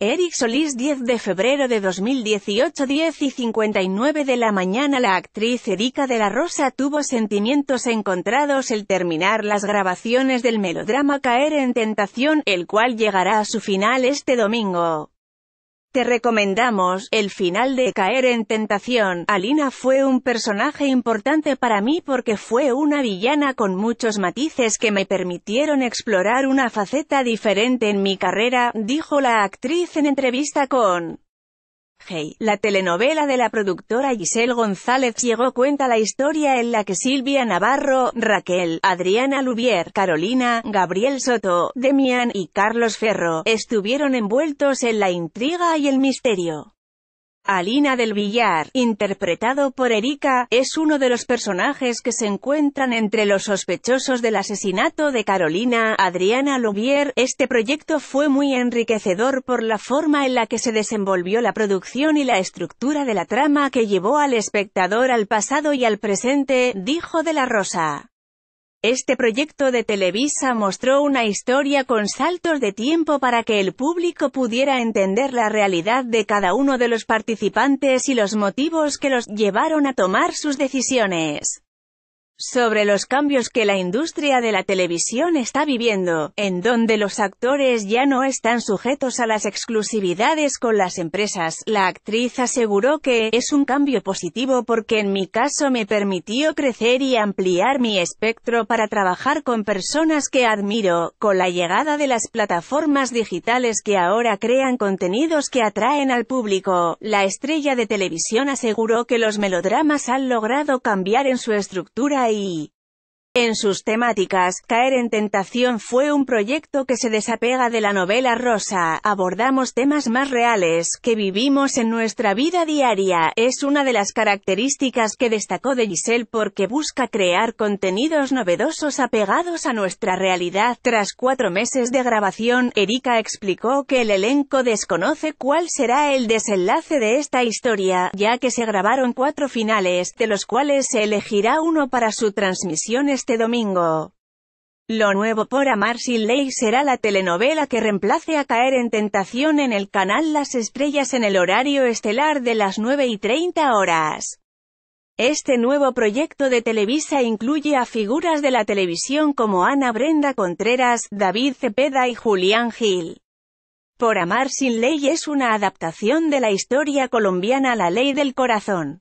Eric Solís 10 de febrero de 2018 10 y 59 de la mañana La actriz Erika de la Rosa tuvo sentimientos encontrados el terminar las grabaciones del melodrama Caer en Tentación, el cual llegará a su final este domingo. Te recomendamos el final de Caer en Tentación. Alina fue un personaje importante para mí porque fue una villana con muchos matices que me permitieron explorar una faceta diferente en mi carrera, dijo la actriz en entrevista con Hey, la telenovela de la productora Giselle González llegó cuenta la historia en la que Silvia Navarro, Raquel, Adriana Lubier, Carolina, Gabriel Soto, Demian y Carlos Ferro estuvieron envueltos en la intriga y el misterio. Alina del Villar, interpretado por Erika, es uno de los personajes que se encuentran entre los sospechosos del asesinato de Carolina Adriana Louvier. Este proyecto fue muy enriquecedor por la forma en la que se desenvolvió la producción y la estructura de la trama que llevó al espectador al pasado y al presente, dijo De la Rosa. Este proyecto de Televisa mostró una historia con saltos de tiempo para que el público pudiera entender la realidad de cada uno de los participantes y los motivos que los llevaron a tomar sus decisiones sobre los cambios que la industria de la televisión está viviendo, en donde los actores ya no están sujetos a las exclusividades con las empresas. La actriz aseguró que es un cambio positivo porque en mi caso me permitió crecer y ampliar mi espectro para trabajar con personas que admiro, con la llegada de las plataformas digitales que ahora crean contenidos que atraen al público. La estrella de televisión aseguró que los melodramas han logrado cambiar en su estructura 以。En sus temáticas, Caer en Tentación fue un proyecto que se desapega de la novela rosa, abordamos temas más reales, que vivimos en nuestra vida diaria, es una de las características que destacó de Giselle porque busca crear contenidos novedosos apegados a nuestra realidad. Tras cuatro meses de grabación, Erika explicó que el elenco desconoce cuál será el desenlace de esta historia, ya que se grabaron cuatro finales, de los cuales se elegirá uno para su transmisión este domingo. Lo nuevo por Amar sin Ley será la telenovela que reemplace a Caer en Tentación en el canal Las Estrellas en el horario estelar de las 9 y 30 horas. Este nuevo proyecto de Televisa incluye a figuras de la televisión como Ana Brenda Contreras, David Cepeda y Julián Gil. Por Amar sin Ley es una adaptación de la historia colombiana La Ley del Corazón.